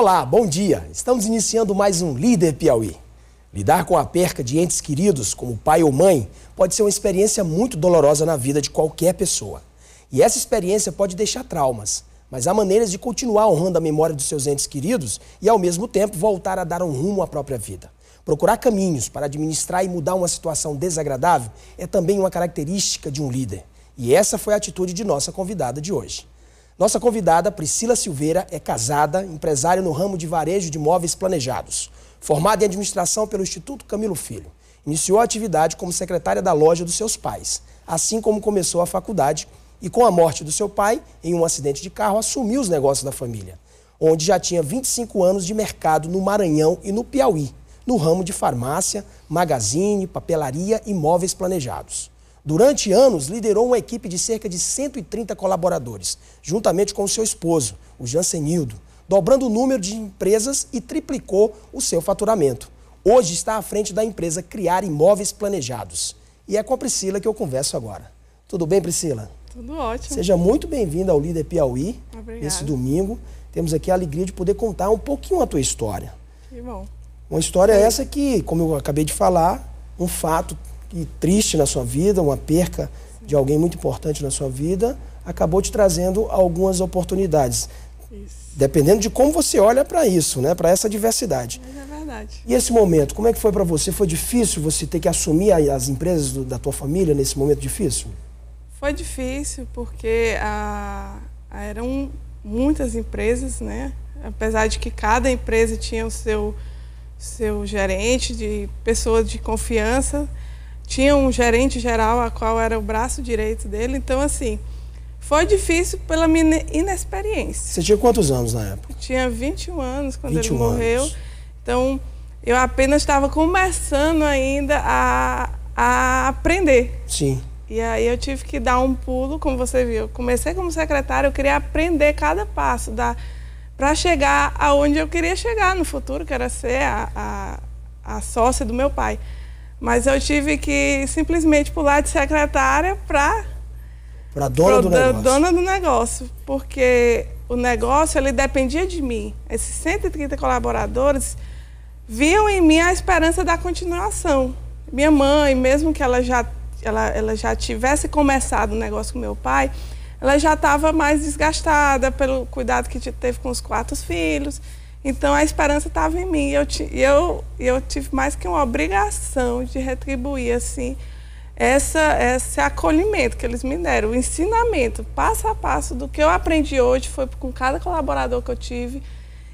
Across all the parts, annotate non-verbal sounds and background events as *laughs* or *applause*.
Olá, bom dia. Estamos iniciando mais um Líder Piauí. Lidar com a perca de entes queridos, como pai ou mãe, pode ser uma experiência muito dolorosa na vida de qualquer pessoa. E essa experiência pode deixar traumas, mas há maneiras de continuar honrando a memória dos seus entes queridos e, ao mesmo tempo, voltar a dar um rumo à própria vida. Procurar caminhos para administrar e mudar uma situação desagradável é também uma característica de um líder. E essa foi a atitude de nossa convidada de hoje. Nossa convidada, Priscila Silveira, é casada, empresária no ramo de varejo de móveis planejados. Formada em administração pelo Instituto Camilo Filho. Iniciou a atividade como secretária da loja dos seus pais, assim como começou a faculdade e, com a morte do seu pai, em um acidente de carro, assumiu os negócios da família, onde já tinha 25 anos de mercado no Maranhão e no Piauí, no ramo de farmácia, magazine, papelaria e móveis planejados. Durante anos, liderou uma equipe de cerca de 130 colaboradores, juntamente com seu esposo, o Jansenildo, dobrando o número de empresas e triplicou o seu faturamento. Hoje está à frente da empresa Criar Imóveis Planejados. E é com a Priscila que eu converso agora. Tudo bem, Priscila? Tudo ótimo. Seja muito bem-vinda ao Líder Piauí, Obrigada. nesse domingo. Temos aqui a alegria de poder contar um pouquinho a tua história. Que bom. Uma história é. essa que, como eu acabei de falar, um fato e triste na sua vida, uma perca de alguém muito importante na sua vida, acabou te trazendo algumas oportunidades. Isso. Dependendo de como você olha para isso, né? para essa diversidade. é verdade. E esse momento, como é que foi para você? Foi difícil você ter que assumir as empresas do, da tua família nesse momento difícil? Foi difícil porque ah, ah, eram muitas empresas, né? apesar de que cada empresa tinha o seu, seu gerente, de pessoa de confiança, tinha um gerente geral, a qual era o braço direito dele. Então, assim, foi difícil pela minha inexperiência. Você tinha quantos anos na época? Eu tinha 21 anos quando 21 ele morreu. Anos. Então, eu apenas estava começando ainda a, a aprender. Sim. E aí eu tive que dar um pulo, como você viu. Eu comecei como secretária, eu queria aprender cada passo da para chegar aonde eu queria chegar no futuro, que era ser a, a, a sócia do meu pai. Mas eu tive que simplesmente pular de secretária para para dona do negócio. Dona do negócio, porque o negócio ele dependia de mim. Esses 130 colaboradores viam em mim a esperança da continuação. Minha mãe, mesmo que ela já ela, ela já tivesse começado o negócio com meu pai, ela já estava mais desgastada pelo cuidado que teve com os quatro filhos. Então a esperança estava em mim. Eu, eu, eu tive mais que uma obrigação de retribuir assim essa, esse acolhimento que eles me deram, o ensinamento passo a passo do que eu aprendi hoje foi com cada colaborador que eu tive,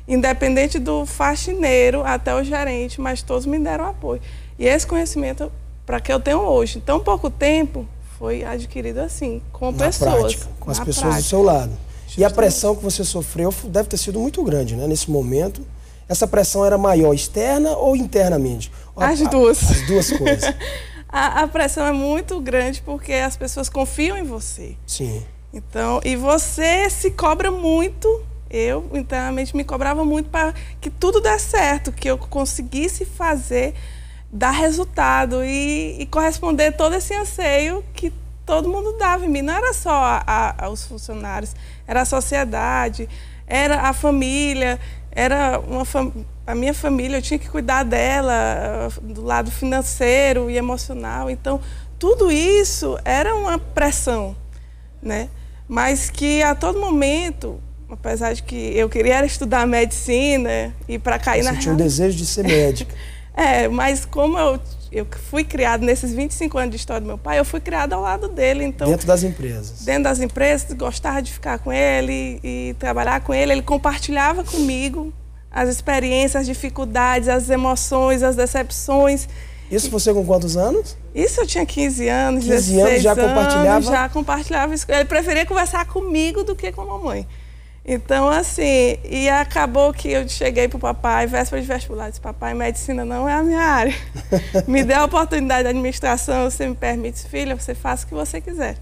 independente do faxineiro até o gerente, mas todos me deram apoio. E esse conhecimento, para que eu tenho hoje, em tão pouco tempo, foi adquirido assim, com na pessoas. Prática, com as pessoas prática. do seu lado. E a pressão que você sofreu deve ter sido muito grande, né? Nesse momento. Essa pressão era maior externa ou internamente? As a, duas. as duas *laughs* coisas. a, a pressão é muito grande porque as pessoas confiam em você. Sim. Então, e você se cobra muito eu internamente me cobrava muito para que tudo desse certo, que eu conseguisse fazer, dar resultado e, e corresponder todo esse anseio que todo mundo dava em mim. Não era só a, a, os funcionários, era a sociedade, era a família, era uma fam... a minha família, eu tinha que cuidar dela, ah, do lado financeiro e emocional. Então, tudo isso era uma pressão, né? Mas que a todo momento, apesar de que eu queria estudar medicina e para cair Você na... Você tinha o desejo de ser médica. *laughs* é, mas como eu eu fui criado nesses 25 anos de história do meu pai, eu fui criada ao lado dele, então dentro das empresas. Dentro das empresas, gostava de ficar com ele e trabalhar com ele, ele compartilhava comigo as experiências, as dificuldades, as emoções, as decepções. Isso você com quantos anos? Isso eu tinha 15 anos, 15 anos, já compartilhava? Anos, já compartilhava isso. Ele preferia conversar comigo do que com a mamãe. Então, assim, e acabou que eu cheguei pro papai, véspera de vestibular, disse, papai, medicina não é a minha área. *laughs* me dê a oportunidade de administração, você me permite, filha, você faça o que você quiser.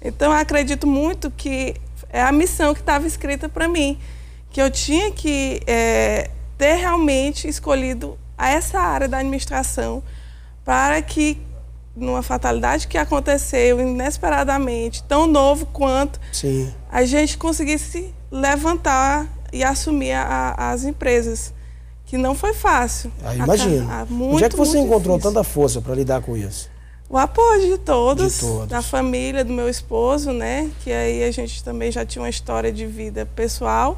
Então, eu acredito muito que é a missão que estava escrita para mim, que eu tinha que é, ter realmente escolhido essa área da administração para que numa fatalidade que aconteceu inesperadamente, tão novo quanto Sim. a gente conseguisse levantar e assumir a, a, as empresas. Que não foi fácil. Ah, imagino. Ah, Onde é que você encontrou difícil. tanta força para lidar com isso? O apoio de todos, de todos, da família, do meu esposo, né? Que aí a gente também já tinha uma história de vida pessoal.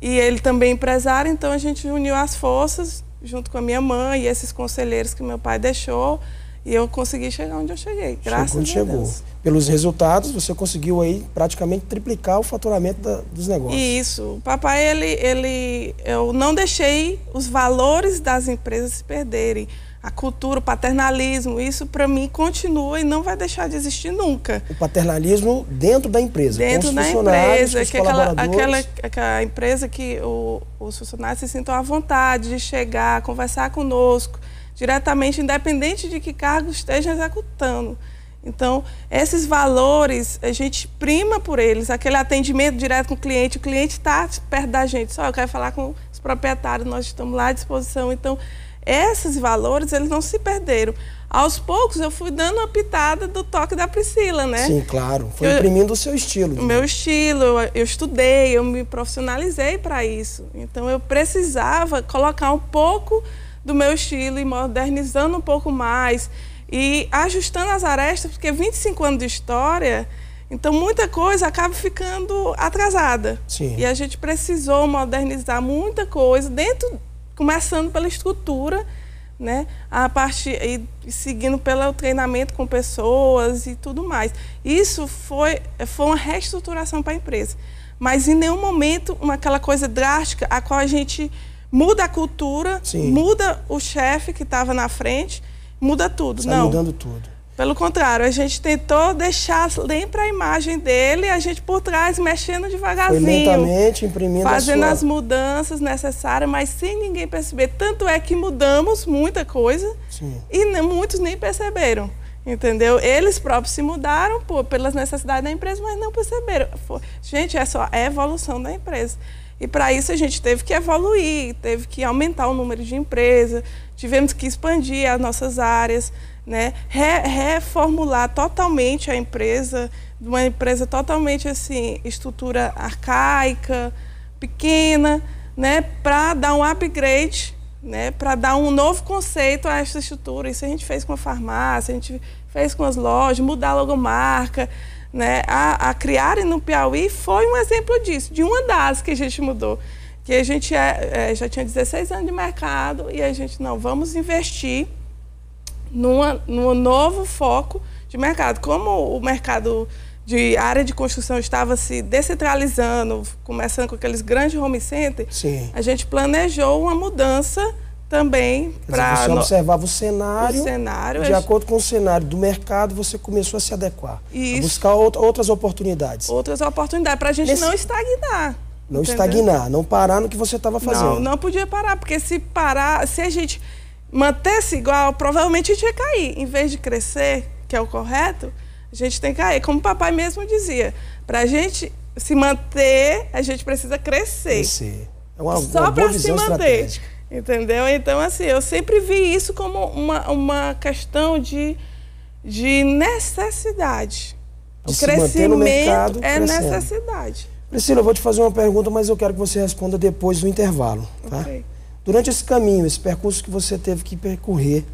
E ele também é empresário, então a gente uniu as forças, junto com a minha mãe e esses conselheiros que meu pai deixou. E eu consegui chegar onde eu cheguei, graças Chegou, a Deus. Chegou. Pelos resultados, você conseguiu aí praticamente triplicar o faturamento da, dos negócios. Isso. O papai, ele, ele, eu não deixei os valores das empresas se perderem. A cultura, o paternalismo, isso para mim continua e não vai deixar de existir nunca. O paternalismo dentro da empresa, dentro com os da empresa, que aquela, aquela, aquela empresa que o, os funcionários se sintam à vontade de chegar, conversar conosco diretamente, independente de que cargo esteja executando. Então, esses valores, a gente prima por eles, aquele atendimento direto com o cliente, o cliente está perto da gente, só eu quero falar com os proprietários, nós estamos lá à disposição. Então, esses valores, eles não se perderam. Aos poucos, eu fui dando uma pitada do toque da Priscila, né? Sim, claro. Foi eu, imprimindo o seu estilo. O né? meu estilo, eu, eu estudei, eu me profissionalizei para isso. Então, eu precisava colocar um pouco do meu estilo e modernizando um pouco mais e ajustando as arestas, porque 25 anos de história, então muita coisa acaba ficando atrasada. Sim. E a gente precisou modernizar muita coisa dentro, começando pela estrutura, né? A parte e seguindo pelo treinamento com pessoas e tudo mais. Isso foi foi uma reestruturação para a empresa, mas em nenhum momento uma aquela coisa drástica a qual a gente muda a cultura, Sim. muda o chefe que estava na frente, muda tudo. Está mudando tudo. Pelo contrário, a gente tentou deixar para a imagem dele, a gente por trás mexendo devagarzinho. Foi lentamente, imprimindo Fazendo sua... as mudanças necessárias, mas sem ninguém perceber. Tanto é que mudamos muita coisa Sim. e muitos nem perceberam. Entendeu? Eles próprios se mudaram pô, pelas necessidades da empresa, mas não perceberam. Gente, é só a evolução da empresa. E para isso a gente teve que evoluir, teve que aumentar o número de empresas, tivemos que expandir as nossas áreas, né? Re reformular totalmente a empresa, uma empresa totalmente assim, estrutura arcaica, pequena, né? para dar um upgrade né, para dar um novo conceito a essa estrutura. Isso a gente fez com a farmácia, a gente fez com as lojas, mudar a logomarca. Né, a, a no Piauí foi um exemplo disso, de uma das que a gente mudou. Que a gente é, é, já tinha 16 anos de mercado e a gente, não, vamos investir numa, num novo foco de mercado. Como o mercado de área de construção estava se descentralizando, começando com aqueles grandes home centers, Sim. a gente planejou uma mudança também para... Você no... observava o cenário, o cenário de gente... acordo com o cenário do mercado, você começou a se adequar, Isso. a buscar outras oportunidades. Outras oportunidades, para a gente Nesse... não estagnar. Não entendeu? estagnar, não parar no que você estava fazendo. Não, não podia parar, porque se parar, se a gente mantesse igual, provavelmente a gente ia cair. Em vez de crescer, que é o correto, a gente tem que cair. Ah, é como o papai mesmo dizia, para a gente se manter, a gente precisa crescer. Crescer. É uma, Só uma para se manter. Entendeu? Então, assim, eu sempre vi isso como uma, uma questão de, de necessidade. Então, Crescimento mercado, é crescendo. necessidade. Priscila, eu vou te fazer uma pergunta, mas eu quero que você responda depois do intervalo. Tá? Okay. Durante esse caminho, esse percurso que você teve que percorrer,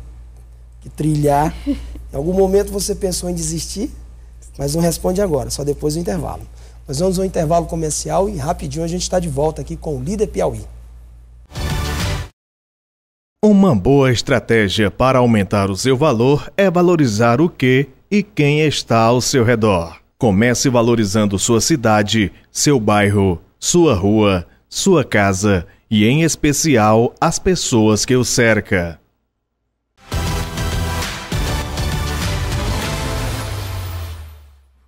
que trilhar. Em algum momento você pensou em desistir, mas não responde agora, só depois do intervalo. Nós vamos ao intervalo comercial e rapidinho a gente está de volta aqui com o Líder Piauí. Uma boa estratégia para aumentar o seu valor é valorizar o que e quem está ao seu redor. Comece valorizando sua cidade, seu bairro, sua rua, sua casa e, em especial, as pessoas que o cercam.